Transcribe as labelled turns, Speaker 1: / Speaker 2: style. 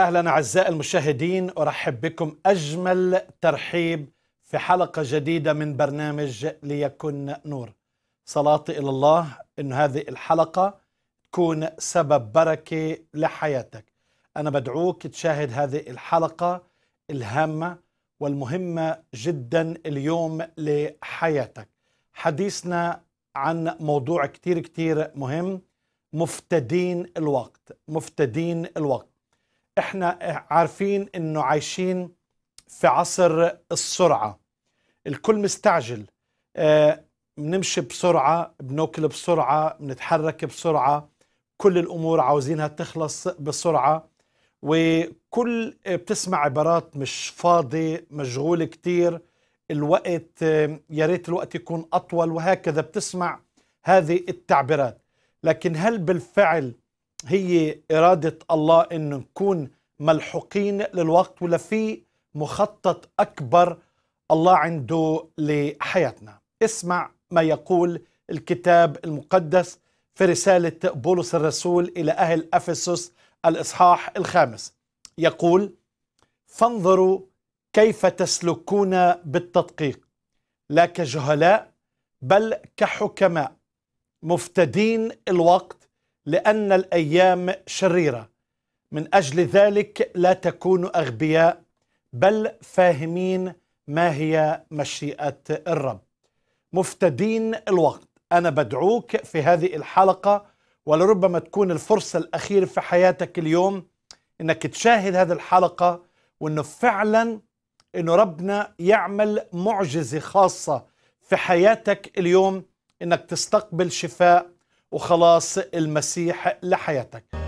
Speaker 1: اهلا اعزائي المشاهدين ارحب بكم اجمل ترحيب في حلقه جديده من برنامج ليكن نور. صلاتي الى الله ان هذه الحلقه تكون سبب بركه لحياتك. انا بدعوك تشاهد هذه الحلقه الهامه والمهمه جدا اليوم لحياتك. حديثنا عن موضوع كتير كتير مهم مفتدين الوقت، مفتدين الوقت. احنا عارفين انه عايشين في عصر السرعه الكل مستعجل آه، بنمشي بسرعه بناكل بسرعه بنتحرك بسرعه كل الامور عاوزينها تخلص بسرعه وكل بتسمع عبارات مش فاضي مشغول كتير الوقت آه، يا ريت الوقت يكون اطول وهكذا بتسمع هذه التعبيرات لكن هل بالفعل هي إرادة الله أن نكون ملحوقين للوقت ولا في مخطط أكبر الله عنده لحياتنا اسمع ما يقول الكتاب المقدس في رسالة بولس الرسول إلى أهل أفسس الإصحاح الخامس يقول فانظروا كيف تسلكون بالتدقيق لا كجهلاء بل كحكماء مفتدين الوقت لأن الأيام شريرة من أجل ذلك لا تكونوا أغبياء بل فاهمين ما هي مشيئة الرب مفتدين الوقت أنا بدعوك في هذه الحلقة ولربما تكون الفرصة الأخيرة في حياتك اليوم أنك تشاهد هذه الحلقة وأنه فعلا أنه ربنا يعمل معجزة خاصة في حياتك اليوم أنك تستقبل شفاء وخلاص المسيح لحياتك